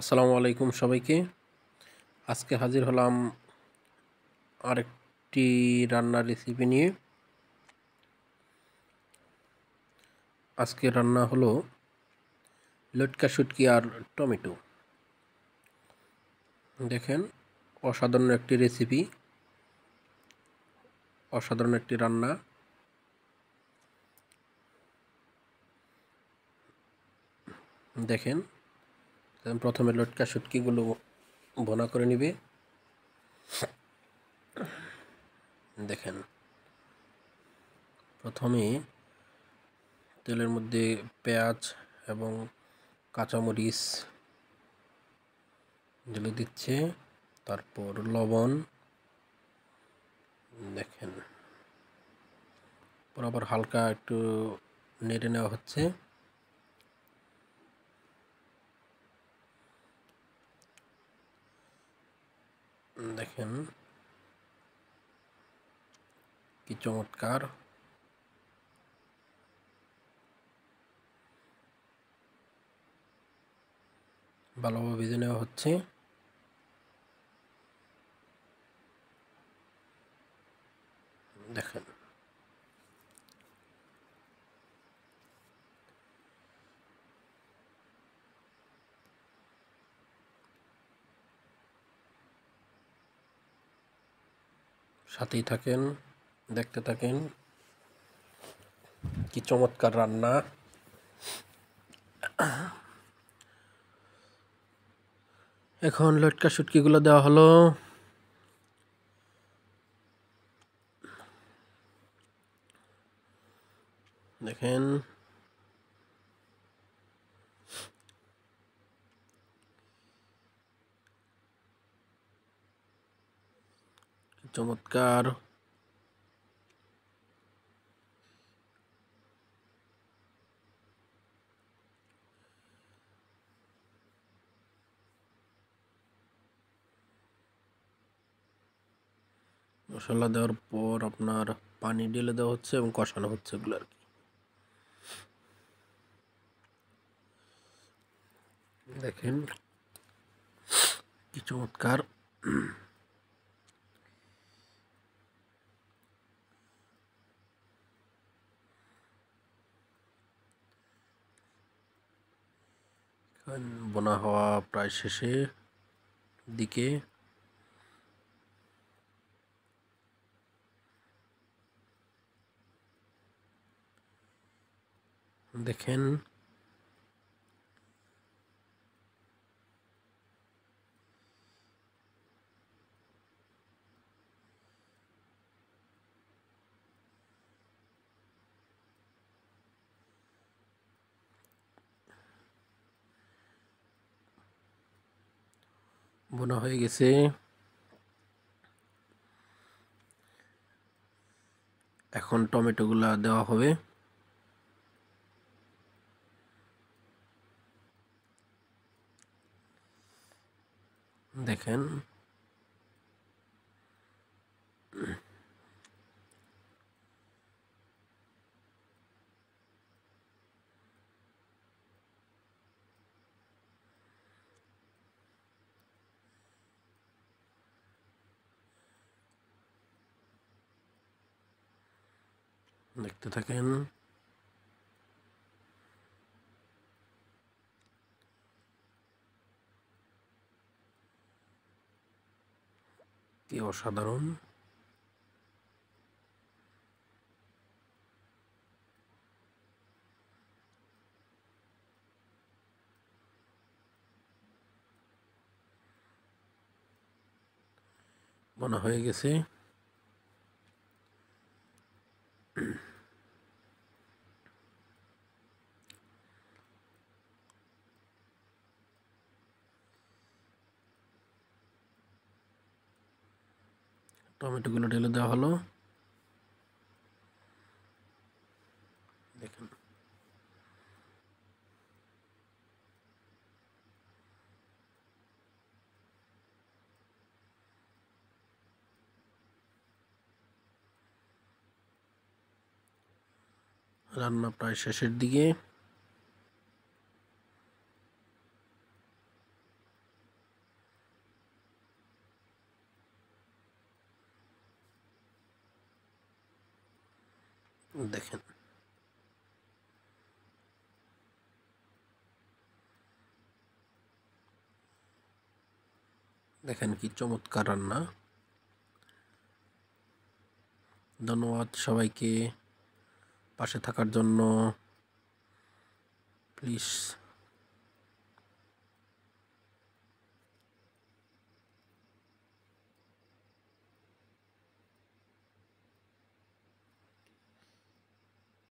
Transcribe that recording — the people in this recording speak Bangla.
আসসালামু আলাইকুম সবাইকে আজকে হাজির হলাম আরেকটি রান্নার রেসিপি নিয়ে আজকে রান্না হলো লটকা শুটকি আর টমেটো দেখেন অসাধারণ একটি রেসিপি অসাধারণ একটি রান্না দেখেন প্রথমে লটকা সুটকিগুলো বোনা করে নিবে দেখেন প্রথমে তেলের মধ্যে পেঁয়াজ এবং কাঁচামরিচ ঢেলে দিচ্ছে তারপর লবণ দেখেন পর আবার হালকা একটু নেড়ে নেওয়া হচ্ছে দেখেন কি চমৎকার ভালোভাবে ভেজে নেওয়া হচ্ছে দেখেন সাথেই থাকেন দেখতে থাকেন কি চমৎকার রান্না এখন লটকা সুটকিগুলো দেওয়া হলো দেখেন চমৎকার মশলা দেওয়ার পর আপনার পানি ঢেলে দেওয়া হচ্ছে এবং কষানো হচ্ছে এগুলো আর কি দেখেন কি চমৎকার বোনা হওয়া প্রায় শেষে দিকে দেখেন বোনা হয়ে গেছে এখন টমেটোগুলো দেওয়া হবে দেখেন দেখতে থাকেন কি অসাধারণ মনে হয়ে গেছে টমেটোগুলো ঢেলে দেওয়া হলো দেখুন রান্না প্রায় শেষের দিকে দেখেন দেখেন কি চমৎকার রান্না ধন্যবাদ সবাইকে পাশে থাকার জন্য প্লিজ